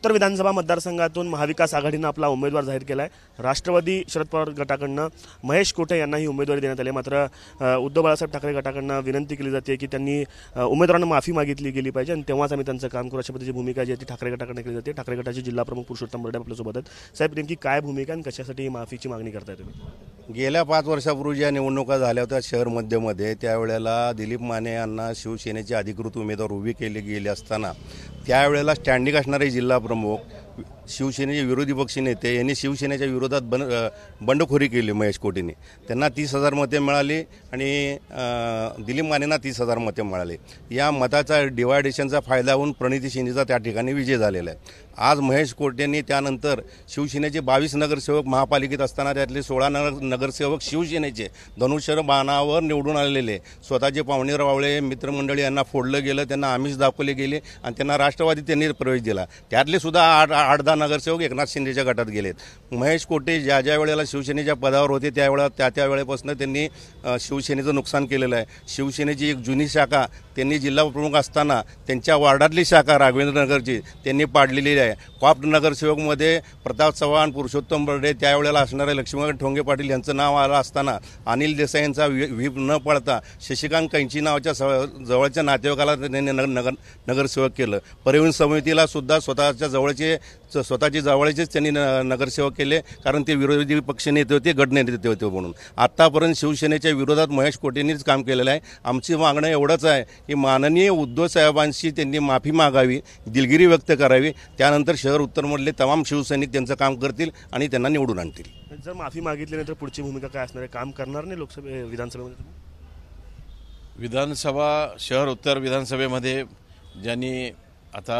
उत्तर विधानसभा मतदारसंघातून महाविकास आघाडीनं आपला उमेदवार जाहीर केला आहे राष्ट्रवादी शरद पवार गटाकडनं महेश कोटे यांनाही उमेदवारी देण्यात आली मात्र उद्धव बाळासाहेब ठाकरे गटाकडनं विनंती केली जाते की त्यांनी उमेदवारांना माफी मागितली गेली पाहिजे आणि तेव्हाच आम्ही त्यांचं काम करू अशा पद्धतीची भूमिका जी आहे ती ठाकरे गटाकडनं केली जाते ठाकरे गटाचे जिल्हा प्रमुख पुरुषोत्तम बर्डे आपल्यासोबत आहेत साहेब नेमकी काय भूमिका आणि कशासाठी ही माफीची मागणी करताय तुम्ही गेल्या पाच वर्षापूर्वी ज्या निवडणुका झाल्या होत्या शहर मध्यमध्ये त्यावेळेला दिलीप माने यांना शिवसेनेचे अधिकृत उमेदवार उभी केली गेली असताना त्यावेळेला स्टँडिंग असणारे जिल्हाप्रमुख शिवसेनेचे विरोधी नेते यांनी शिवसेनेच्या विरोधात बन बंडखोरी केली महेश कोटीने त्यांना तीस हजार मते मिळाली आणि दिलीप मानेंना तीस हजार मते मिळाले या मताचा डिवायडेशनचा फायदा होऊन प्रणिती शिंदेचा त्या ठिकाणी विजय झालेला आहे आज महेश कोटेंनी त्यानंतर शिवसेनेचे बावीस नगरसेवक महापालिकेत असताना त्यातले सोळा नगर नगरसेवक शिवसेनेचे धनुष्य बाणावर निवडून आलेले स्वतःचे पाहुणे रावळे मित्रमंडळी यांना फोडलं गेलं त्यांना आमिष दाखवले गेले आणि त्यांना राष्ट्रवादी त्यांनी प्रवेश दिला त्यातले सुद्धा आठ आठ दहा नगरसेवक एकनाथ शिंदेच्या गटात गेलेत महेश कोटे ज्या ज्या वेळेला शिवसेनेच्या पदावर होते त्यावेळा त्या त्या वेळेपासून त्यांनी शिवसेनेचं नुकसान केलेलं आहे शिवसेनेची एक जुनी शाखा त्यांनी जिल्हा प्रमुख असताना त्यांच्या वार्डातली शाखा राघवेंद्रनगरची त्यांनी पाडलेली आहे कॉप्ट नगरसेवकमध्ये प्रताप चव्हाण पुरुषोत्तम बर्डे त्यावेळेला असणारे लक्ष्मीकांत ठोंगे पाटील यांचं नाव आलं असताना अनिल देसाई यांचा व्हीप न पडता शशिकांत कैंची नावाच्या जवळच्या नातेवाईकाला त्यांनी नगर नगरसेवक केलं परिवहन समितीला सुद्धा स्वतःच्या जवळचे स्वतःची जवळचेच त्यांनी न नगरसेवक केले कारण ते विरोधी पक्षनेते होते गटनेते होते म्हणून आत्तापर्यंत शिवसेनेच्या विरोधात महेश कोटेंनीच काम केलेलं आहे आमची मागणं एवढंच आहे की माननीय उद्धव साहेबांशी त्यांनी माफी मागावी दिलगिरी व्यक्त करावी त्यानंतर शहर उत्तरमधले तमाम शिवसैनिक त्यांचं काम करतील आणि त्यांना निवडून आणतील जर माफी मागितली पुढची भूमिका काय असणार आहे काम करणार नाही लोकसभे विधानसभेमध्ये विधानसभा शहर उत्तर विधानसभेमध्ये ज्यांनी आता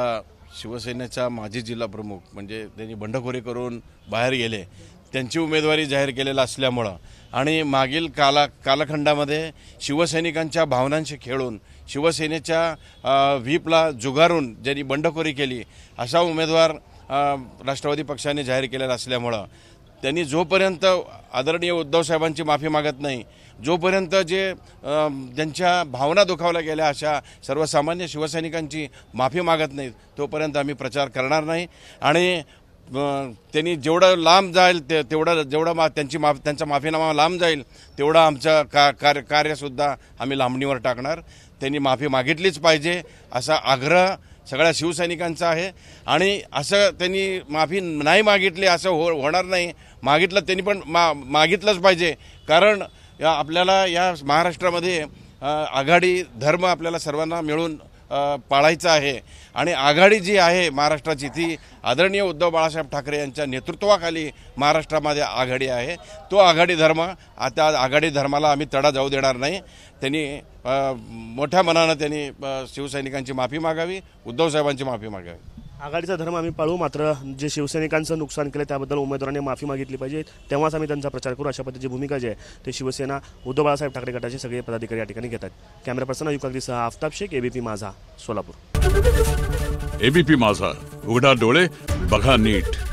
शिवसेनेचा माजी जिल्हा प्रमुख म्हणजे त्यांनी बंडखोरी करून बाहेर गेले त्यांची उमेदवारी जाहीर केलेला असल्यामुळं आणि मागील काला कालखंडामध्ये शिवसैनिकांच्या भावनांशी खेळून शिवसेनेच्या व्हीपला जुगारून ज्यांनी बंडखोरी केली असा उमेदवार राष्ट्रवादी पक्षाने जाहीर केलेला असल्यामुळं त्यांनी जोपर्यंत आदरणीय उद्धवसाहेबांची माफी मागत नाही जोपर्यंत जे त्यांच्या भावना दुखावल्या गेल्या अशा सर्वसामान्य शिवसैनिकांची माफी मागत नाहीत तोपर्यंत आम्ही प्रचार करणार नाही आणि त्यांनी जेवढं लांब जाईल ते तेवढं जेवढं मा त्यांची माफ त्यांचा माफीनामा लांब जाईल तेवढा आमचं का कार्य कार्यसुद्धा आम्ही लांबणीवर टाकणार त्यांनी माफी मागितलीच पाहिजे असा आग्रह सगळ्या शिवसैनिकांचा आहे आणि असं त्यांनी माफी नाही मागितली असं हो होणार नाही मागितलं त्यांनी पण मा मागितलंच पाहिजे कारण आपल्याला या महाराष्ट्रामध्ये आघाडी धर्म आपल्याला सर्वांना मिळून पाळायचं आहे आणि आघाडी जी आहे महाराष्ट्राची ती आदरणीय उद्धव बाळासाहेब ठाकरे यांच्या नेतृत्वाखाली महाराष्ट्रामध्ये आघाडी आहे तो आघाडी धर्म आता आघाडी धर्माला आम्ही तडा जाऊ देणार नाही त्यांनी मोठ्या मनानं त्यांनी शिवसैनिकांची माफी मागावी उद्धवसाहेबांची माफी मागावी आघाडीचा धर्म आम्ही पाळू मात्र जे शिवसैनिकांचं नुकसान केलं त्याबद्दल उमेदवारांनी माफी मागितली पाहिजे तेव्हाच आम्ही त्यांचा प्रचार करू अशा पद्धतीची भूमिका जी आहे ते शिवसेना उद्धव बाळासाहेब ठाकरे गटाचे सगळे पदाधिकारी या ठिकाणी घेतात कॅमेरा पर्सन अयुकागदी सह आफताब शेख एबीपी माझा सोलापूर एबीपी माझा उघडा डोळे बघा नीट